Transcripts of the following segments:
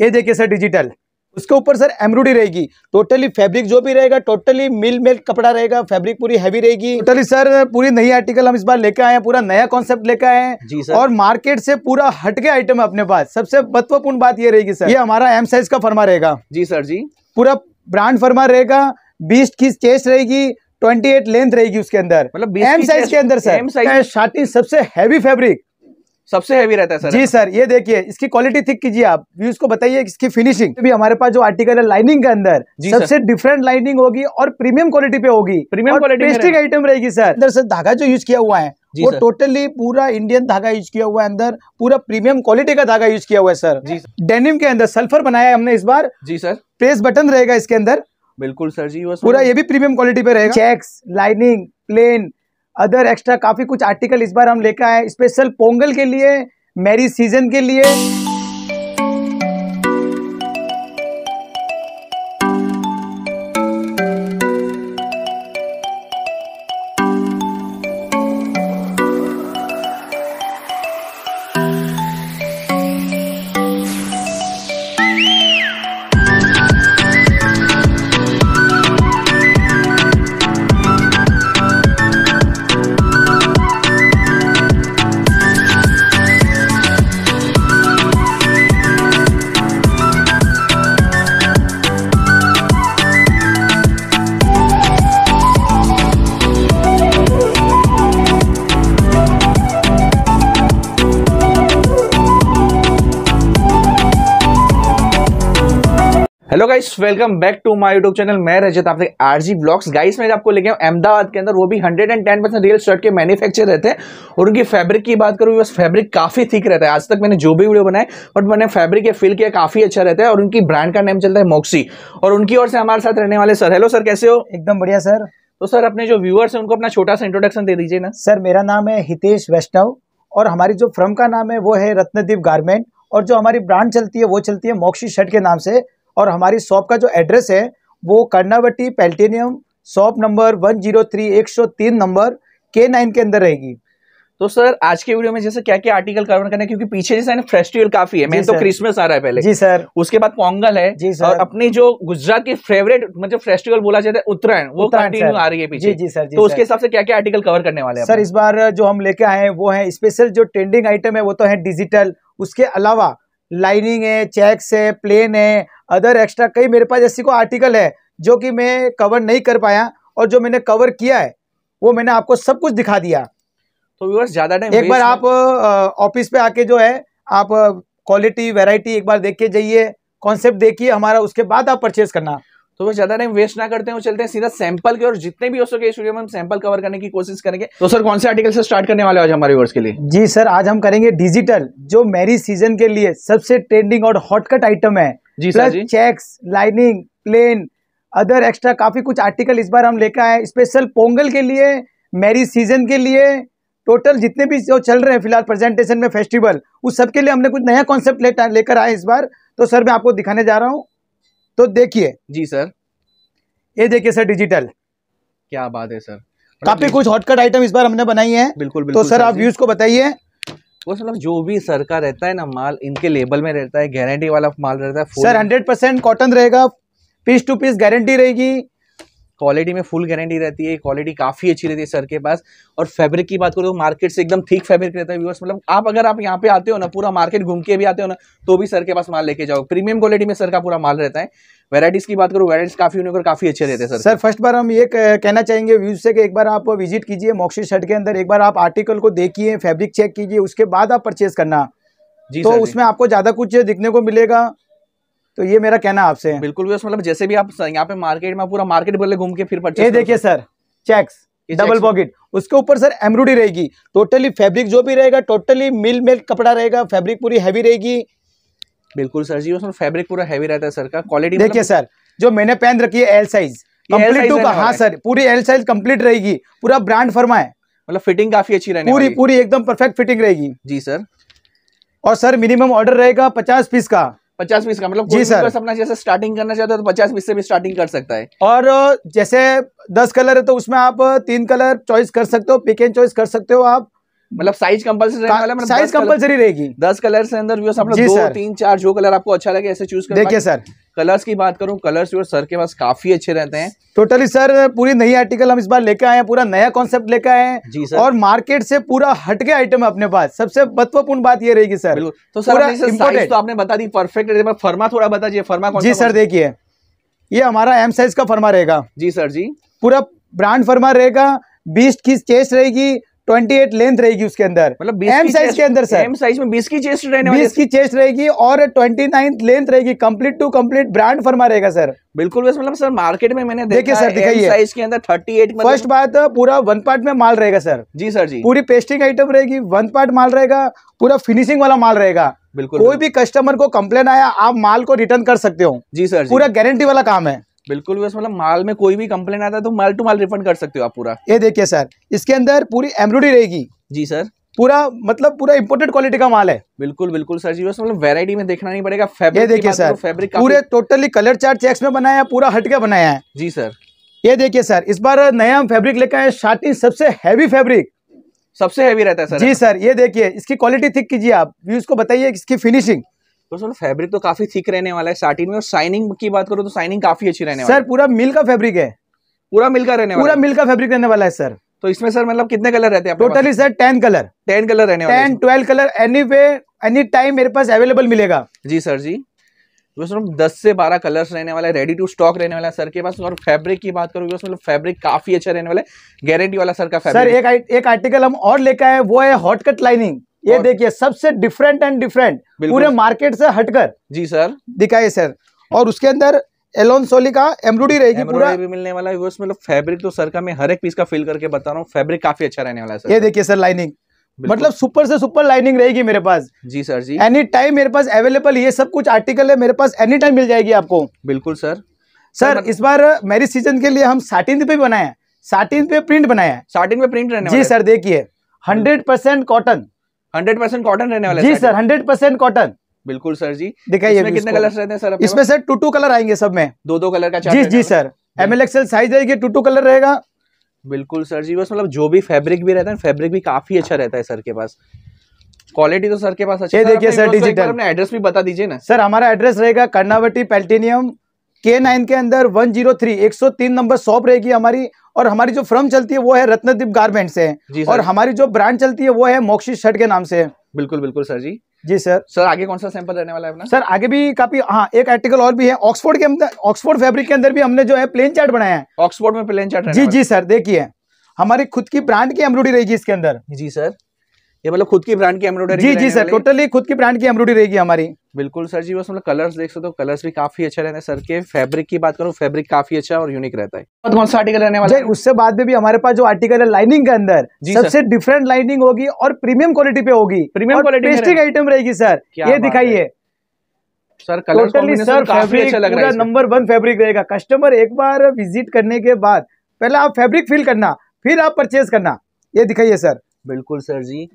ये देखिए sir digital उसके ऊपर सर एम्ब्रॉयडरी रहेगी टोटली फैब्रिक जो भी रहेगा टोटली मिल मिल कपड़ा रहेगा फैब्रिक पूरी हैवी रहेगी टोटली सर पूरी नई आर्टिकल हम इस बार लेकर आए हैं पूरा नया कॉन्सेप्ट लेकर आए हैं और मार्केट से पूरा हटके आइटम है अपने पास सबसे महत्वपूर्ण बात ये रहेगी सर ये हमारा एम साइज का फरमा रहेगा जी सर जी पूरा ब्रांड फरमा रहेगा बीस की चेस्ट रहेगी ट्वेंटी एट लेंथ रहेगी उसके अंदर मतलब एम साइज के अंदर सर शार्टिंग सबसे हैवी फैब्रिक सबसे हैवी रहता है सर जी सर ये देखिए इसकी क्वालिटी थिक कीजिए आप व्यूज बताइए इसकी फिनिशिंग भी हमारे पास जो आर्टिकल है लाइनिंग के अंदर सबसे डिफरेंट लाइनिंग होगी और प्रीमियम क्वालिटी पे होगी प्रीमियम क्वालिटी आइटम रहेगी सर अंदर सर धागा जो यूज किया हुआ है वो टोटली पूरा इंडियन धागा यूज किया हुआ है अंदर पूरा प्रीमियम क्वालिटी का धागा यूज किया हुआ है सर जी डेनिम के अंदर सल्फर बनाया है हमने इस बार जी सर प्रेस बटन रहेगा इसके अंदर बिल्कुल सर जी पूरा ये भी प्रीमियम क्वालिटी पे रहेगा checks lining plain other extra काफ़ी कुछ आर्टिकल इस बार हम लेकर आए स्पेशल पोंगल के लिए मैरिज सीजन के लिए hello guys welcome back to my YouTube channel मैं रजत आपसे आरजी ब्लॉग्स गाइस मैं आपको लेके आया अहमदाबाद के अंदर वो भी 110 परसेंट रियल शर्ट के मैन्युफैक्चर रहते हैं और उनकी फैब्रिक की बात करूँ बस फैब्रिक काफ़ी थिक रहता है आज तक मैंने जो भी वीडियो बनाए बट मैंने फैब्रिक या फिल किया काफ़ी अच्छा रहता है और उनकी ब्रांड का नाम चलता है मोक्सी और उनकी ओर से हमारे साथ रहने वाले सर हेलो सर कैसे हो एकदम बढ़िया सर तो सर अपने जो व्यूअर्स हैं उनको अपना छोटा सा इंट्रोडक्शन दे दीजिए ना सर मेरा नाम है हितेश वैष्णव और हमारी जो फ्रम का नाम है वो है रत्नदीप गारमेंट और जो हमारी ब्रांड चलती है वो चलती है मोक्सी शर्ट के नाम से और हमारी शॉप का जो एड्रेस है वो Karnavati Platinum shop number one zero three एक सौ तीन नंबर के नाइन के अंदर रहेगी तो सर आज के वीडियो में जैसे क्या क्या आर्टिकल कवर करना है क्योंकि पीछे जैसे फेस्टिवल काफी है मैं तो क्रिसमस आ रहा है पहले जी सर उसके बाद पोंगल है जी सर और अपनी जो गुजरात के फेवरेट मतलब फेस्टिवल बोला जाता है उत्तरायण वो कंटिन्यू आ रही है पीछे जी जी सर जी तो उसके हिसाब से क्या क्या आर्टिकल कवर करने वाले सर इस बार जो हम लेके आए वो है स्पेशल जो ट्रेंडिंग आइटम है वो तो है डिजिटल उसके अलावा लाइनिंग है चेक्स है प्लेन है अदर एक्स्ट्रा कई मेरे पास ऐसी को आर्टिकल है जो कि मैं कवर नहीं कर पाया और जो मैंने कवर किया है वो मैंने आपको सब कुछ दिखा दिया तो व्यूअर्स ज़्यादा टाइम एक बार आप ऑफिस पे आके जो है आप क्वालिटी वेराइटी एक बार देख के जाइए कॉन्सेप्ट देखिए हमारा उसके बाद आप परचेज करना तो वो ज्यादा टाइम वेस्ट ना करते हैं चलते हैं सीधा सैंपल के और जितने भी हो सके इस वीडियो में हम सैंपल कवर करने की कोशिश करेंगे तो सर कौन से आर्टिकल से स्टार्ट करने वाले आज हमारे व्यूअर्स के लिए जी सर आज हम करेंगे डिजिटल जो मैरिज सीजन के लिए सबसे ट्रेंडिंग और हॉटकट आइटम है जी plus checks lining plain other extra काफी कुछ आर्टिकल इस बार हम लेकर आए स्पेशल पोंगल के लिए मैरिज सीजन के लिए टोटल जितने भी जो चल रहे हैं फिलहाल प्रेजेंटेशन में फेस्टिवल उस सब के लिए हमने कुछ नया कॉन्सेप्ट लेकर आए इस बार तो सर मैं आपको दिखाने जा रहा हूँ तो देखिए जी सर ये देखिए सर डिजिटल क्या बात है सर काफी मतलब कुछ हॉटकट आइटम इस बार हमने बनाई है बिल्कुल, बिल्कुल तो सर, सर आप व्यूज को बताइए ऑफकोर्स मतलब जो भी सर का रहता है ना माल इनके लेबल में रहता है गारंटी वाला माल रहता है सर हंड्रेड परसेंट कॉटन रहेगा पीस टू पीस गारंटी रहेगी क्वालिटी में फुल गारंटी रहती है क्वालिटी काफ़ी अच्छी रहती है सर के पास और फैब्रिक की बात करो तो मार्केट से एकदम ठीक फैब्रिक रहता है व्यूअर्स मतलब आप अगर आप यहाँ पे आते हो ना पूरा मार्केट घूम के भी आते हो ना तो भी सर के पास माल लेके जाओ प्रीमियम क्वालिटी में सर का पूरा माल रहता है वैराइटीज़ की बात करो वैराइटीज़ काफ़ी यूनिक काफ़ी अच्छे रहते हैं सर सर फर्स्ट बार हम ये कहना चाहेंगे व्यूज से कि एक बार आप विजिट कीजिए मॉक्सी शर्ट के अंदर एक बार आप आर्टिकल को देखिए फैब्रिक चेक कीजिए उसके बाद आप परचेज करना जी तो उसमें आपको ज़्यादा कुछ देखने को मिलेगा तो ये मेरा कहना आपसे बिल्कुल भी मतलब जैसे भी आप यहाँ पे मार्केट में पूरा मार्केट बोले घूम के फिर ये देखिए सर चेक्स डबल पॉकेट उसके ऊपर सर एम्ब्रॉयडरी रहेगी टोटली फैब्रिक जो भी रहेगा टोटली मिल मिल कपड़ा रहेगा फैब्रिक पूरी हैवी रहेगी बिल्कुल सर जी उसमें मतलब फैब्रिक पूरा हैवी रहता है सर का क्वालिटी मतलब देखिए सर जो मैंने पहन रखी है एल साइज कंप्लीट टू का हाँ सर पूरी एल साइज कंप्लीट रहेगी पूरा ब्रांड फर्मा है मतलब फिटिंग काफी अच्छी रहेगी पूरी पूरी एकदम परफेक्ट फिटिंग रहेगी जी सर और सर मिनिमम ऑर्डर रहेगा पचास पीस का पचास पीस का मतलब जी सर अपना जैसे स्टार्टिंग करना चाहते हो तो पचास पीस से भी स्टार्टिंग कर सकता है और जैसे दस कलर है तो उसमें आप तीन कलर चॉइस कर सकते हो पिक एंड चॉइस कर सकते हो आप मतलब साइज कंपलसरी साइज कंपलसरी रहेगी दस कलर से अंदर व्यूअर्स आप दो तीन चार जो कलर आपको अच्छा लगे ऐसे चूज कर देखिए सर कलर्स की बात करूं कलर्स और सर के पास काफी अच्छे रहते हैं टोटली सर पूरी नई आर्टिकल हम इस बार लेके आए हैं पूरा नया कॉन्सेप्ट लेके आए हैं जी सर और मार्केट से पूरा हटके आइटम अपने पास सबसे महत्वपूर्ण बात ये रहेगी सर तो सर तो आपने बता दी परफेक्ट फर्मा थोड़ा बता दिए फर्मा जी सर देखिए ये हमारा एम साइज का फर्मा रहेगा जी सर जी पूरा ब्रांड फर्मा रहेगा बीस की चेस्ट रहेगी ट्वेंटी एट लेंथ रहेगी उसके अंदर मतलब बीस की चेस्ट रहेगी और ट्वेंटी नाइन्थ लेंथ रहेगी टू कम्प्लीट ब्रांड फर्मा रहेगा सर बिल्कुल वैसे मतलब सर मार्केट में मैंने देखिए सर दिखाई साइज के अंदर थर्टी एट फर्स्ट बात पूरा वन पार्ट में माल रहेगा सर जी सर जी पूरी पेस्टिंग आइटम रहेगी वन पार्ट माल रहेगा पूरा फिनिशिंग वाला माल रहेगा बिल्कुल कोई भी कस्टमर को कंप्लेन आया आप माल को रिटर्न कर सकते हो जी सर पूरा गारंटी वाला काम है बिल्कुल भी मतलब माल में कोई भी कंप्लेन आता है तो माल टू माल रिफंड कर सकते हो आप पूरा ये देखिए सर इसके अंदर पूरी एम्ब्रॉयडरी रहेगी जी सर पूरा मतलब पूरा इम्पोर्टेड क्वालिटी का माल है बिल्कुल बिल्कुल सर जी मतलब वैरायटी में देखना नहीं पड़ेगा फैब्रिक देखिए सर तो फैब्रिक पूरे टोटली कलर चार्ट चेक्स में बनाया पूरा हटके बनाया है जी सर ये देखिए सर इस बार नया फैब्रिक लेकर आए शार्टिंग सबसे हैवी फैब्रिक सबसे हैवी रहता है सर जी सर ये देखिए इसकी क्वालिटी थिक कीजिए आप व्यूज को बताइए इसकी फिनिशिंग तो फैब्रिक तो काफी थिक रहने वाला है साटिन में और साइनिंग की बात करो तो साइनिंग काफी अच्छी रहने सर पूरा मिल का फैब्रिक है पूरा मिल का रहने पूरा मिल का फैब्रिक रहने वाला है सर तो इसमें सर मतलब कितने कलर रहते हैं totally sir ten colour ten colour रहने ten twelve colour anyway any time मेरे पास अवेलेबल मिलेगा जी सर जी तो सर दस से बारह कलर्स रहने वाला है रेडी टू स्टॉक रहने वाला है सर के पास और फैब्रिक की बात करूँ मतलब फैब्रिक काफी अच्छा रहने वाला है गारंटी वाला सर का फैब्रिक सर एक एक आर्टिकल हम और लेकर आए वो है हॉट कट लाइनिंग ये देखिए सबसे डिफरेंट एंड डिफरेंट पूरे मार्केट से हटकर जी सर दिखाइए सर और उसके अंदर एलोन सोली का एम्ब्रॉयडरी रहेगी पूरा भी मिलने वाला है मतलब फैब्रिक तो सर का मैं हर एक पीस का फिल करके बता रहा हूँ फैब्रिक काफी अच्छा रहने वाला है सर ये देखिए सर लाइनिंग मतलब सुपर से सुपर लाइनिंग रहेगी मेरे पास जी सर जी एनी टाइम मेरे पास अवेलेबल ये सब कुछ आर्टिकल है मेरे पास एनी टाइम मिल जाएगी आपको बिल्कुल सर सर मतलब इस बार मैरिज सीजन के लिए हम साटिन पे बनाया साटिन पे प्रिंट बनाया साटिन पे प्रिंट रहने जी सर देखिए hundred percent cotton hundred percent cotton रहने वाला जी सर हंड्रेड परसेंट कॉटन बिल्कुल सर जी दिखाइए कितने कलर रहते हैं सर इसमें सर टू टू कलर आएंगे सब में दो दो कलर का जी जी sir M L XL size रहेगी टू टू कलर रहेगा बिल्कुल सर जी बस मतलब जो भी फैब्रिक भी रहता है फैब्रिक भी काफी अच्छा रहता है सर के पास क्वालिटी तो सर के पास अच्छी देखिए सर डिजिटल एड्रेस भी बता दीजिए ना सर हमारा एड्रेस रहेगा कर्नावटी पेल्टीनियम के नाइन के अंदर वन जीरो थ्री एक सौ तीन नंबर शॉप रहेगी हमारी और हमारी जो फ्रम चलती है वो है रत्नदीप गारमेंट से और हमारी जो ब्रांड चलती है वो है मोक्षी शर्ट के नाम से बिल्कुल बिल्कुल सर जी जी सर सर आगे कौन सा सैंपल रहने वाला है अपना सर आगे भी काफी हाँ एक आर्टिकल और भी है ऑक्सफोर्ड के अंदर ऑक्सफोर्ड फैब्रिक के अंदर भी हमने जो है प्लेन चार्ट बनाया है ऑक्सफोर्ड में प्लेन चार्ट जी जी सर देखिए हमारी खुद की ब्रांड की एम्ब्रॉयडरी रहेगी इसके अंदर जी सर ये मतलब खुद की ब्रांड की एम्ब्रॉयडरी जी जी सर टोटली खुद की ब्रांड की एम्ब्रॉयडरी रहेगी हमारी बिल्कुल सर जी बस मतलब कलर्स देख सकते हो कलर्स भी काफी अच्छा रहते हैं सर के फैब्रिक की बात करूँ फैब्रिक काफी अच्छा और यूनिक रहता है तो कौन सा आर्टिकल रहने वाला है उससे बाद में भी हमारे पास जो आर्टिकल है लाइनिंग के अंदर सबसे डिफरेंट लाइनिंग होगी और प्रीमियम क्वालिटी पे होगी प्रीमियम क्वालिटी आइटम रहेगी सर ये दिखाइए सर कलर टोटली सर काफी अच्छा लग रहा है नंबर वन फैब्रिक रहेगा कस्टमर एक बार विजिट करने के बाद पहले आप फैब्रिक फील करना फिर आप परचेज करना ये दिखाइए सर बिल्कुल सर जी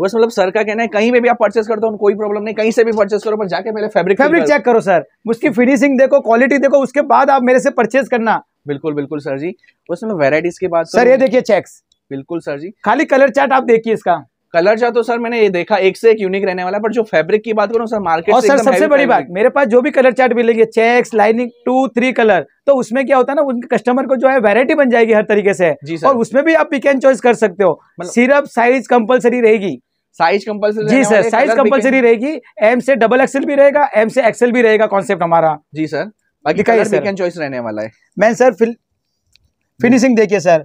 बस मतलब सर का कहना है कहीं पे भी आप परचेस करते हो कोई प्रॉब्लम नहीं कहीं से भी परचेस करो पर जाके पहले फैब्रिक फैब्रिक चेक करो सर उसकी फिनिशिंग देखो क्वालिटी देखो उसके बाद आप मेरे से परचेस करना बिल्कुल बिल्कुल सर जी बस मतलब वेराइटीज के बाद सर तो ये देखिए चेक बिल्कुल सर जी खाली कलर चार्ट आप देखिए इसका कलर चार्ट तो सर मैंने ये देखा एक से एक यूनिक रहने वाला पर जो फैब्रिक की बात करूँ सर मार्केट और सर सबसे बड़ी बात मेरे पास जो भी कलर चार्ट मिलेंगे checks lining two three colour तो उसमें क्या होता है ना उनके कस्टमर को जो है वैरायटी बन जाएगी हर तरीके से जी सर और उसमें भी आप पिक एंड चॉइस कर सकते हो सिर्फ साइज कंपलसरी रहेगी साइज कंपलसरी जी सर साइज कंपलसरी रहेगी एम से डबल एक्सएल भी रहेगा एम से एक्सएल भी रहेगा कॉन्सेप्ट हमारा जी सर बाकी कलर पिक एंड चॉइस रहने वाला है मैं सर फिनिशिंग हम्म। देखिए सर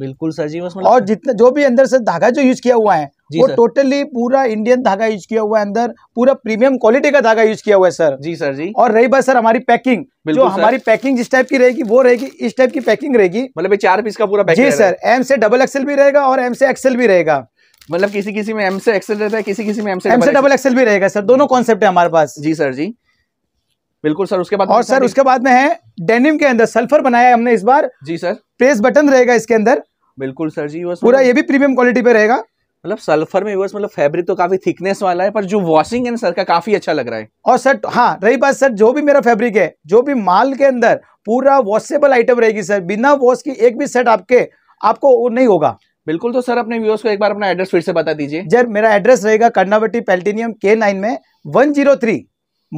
बिल्कुल सर जी उसमें मतलब- और जितना जो भी अंदर से धागा जो यूज किया हुआ है वो टोटली पूरा इंडियन धागा यूज किया हुआ है अंदर पूरा प्रीमियम क्वालिटी का धागा यूज किया हुआ है सर जी सर जी और रही बात सर हमारी पैकिंग जो हमारी पैकिंग जिस टाइप की रहेगी वो रहेगी इस टाइप की पैकिंग रहेगी मतलब चार पीस का पूरा जी सर एम से डबल एक्सएल भी रहेगा और एम से एक्सएल भी रहेगा मतलब किसी किसी में एम से एक्सेल रहता है किसी किसी में एम से एम से डबल एक्सेल भी रहेगा सर दोनों कॉन्सेप्ट है हमारे पास जी सर जी बिल्कुल सर उसके बाद और सर उसके बाद में है डेनिम के अंदर सल्फर बनाया है हमने इस बार जी सर प्रेस बटन रहेगा इसके अंदर बिल्कुल सर जी वो पूरा ये भी प्रीमियम क्वालिटी पे रहेगा मतलब सल्फर में मतलब फैब्रिक तो काफी थिकनेस वाला है पर जो वॉशिंग है ना सर का काफी अच्छा लग रहा है और सर हाँ रही बात सर जो भी मेरा फैब्रिक है जो भी माल के अंदर पूरा वॉशेबल आइटम रहेगी सर बिना वॉश की एक भी सेट आपके आपको नहीं होगा बिल्कुल तो सर अपने व्यूअर्स को एक बार अपना एड्रेस फिर से बता दीजिए जर मेरा एड्रेस रहेगा कर्नावटी पेल्टीनियम के नाइन में one zero three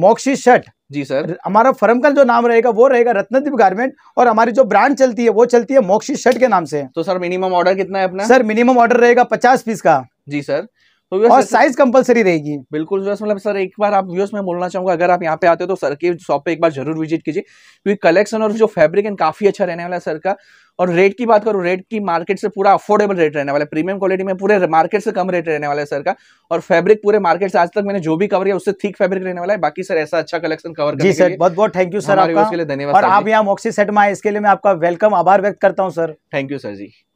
Mokshi shirt जी सर हमारा फर्म का जो नाम रहेगा वो रहेगा रत्नदीप गारमेंट और हमारी जो ब्रांड चलती है वो चलती है मोक्षी शर्ट के नाम से तो सर मिनिमम ऑर्डर कितना है अपना सर मिनिमम ऑर्डर रहेगा पचास पीस का जी सर तो और साइज कंपलसरी रहेगी बिल्कुल जो मतलब सर एक बार आप व्यूअर्स में बोलना चाहूंगा अगर आप यहाँ पे आते हो तो सर की शॉप पे एक बार जरूर विजिट कीजिए क्योंकि कलेक्शन और जो फैब्रिक है काफी अच्छा रहने वाला है सर का और रेट की बात करूँ रेट की मार्केट से पूरा अफोर्डेबल रेट रहने वाला है प्रीमियम क्वालिटी में पूरे मार्केट से कम रेट रहने वाला है सर का और फैब्रिक पूरे मार्केट से आज तक मैंने जो भी कवर किया उससे ठीक फैब्रिक रहने वाला है बाकी सर ऐसा अच्छा कलेक्शन कवर जी सर बहुत बहुत थैंक यू सर लिए धन्यवाद आप यहाँ मॉक्सी सेट में आए इसके लिए मैं आपका वेलकम आभार व्यक्त करता हूँ sir thank you sir ji